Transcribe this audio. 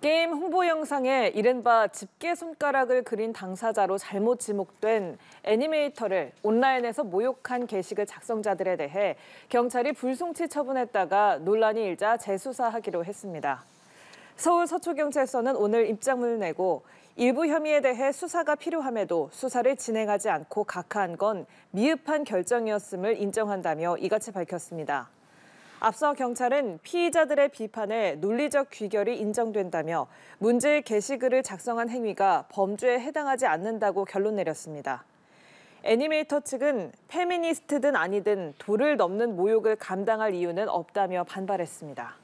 게임 홍보 영상에 이른바 집게 손가락을 그린 당사자로 잘못 지목된 애니메이터를 온라인에서 모욕한 게시글 작성자들에 대해 경찰이 불송치 처분했다가 논란이 일자 재수사하기로 했습니다. 서울 서초경찰서는 오늘 입장문을 내고 일부 혐의에 대해 수사가 필요함에도 수사를 진행하지 않고 각하한 건 미흡한 결정이었음을 인정한다며 이같이 밝혔습니다. 앞서 경찰은 피의자들의 비판에 논리적 귀결이 인정된다며 문제 의 게시글을 작성한 행위가 범죄에 해당하지 않는다고 결론 내렸습니다. 애니메이터 측은 페미니스트든 아니든 도를 넘는 모욕을 감당할 이유는 없다며 반발했습니다.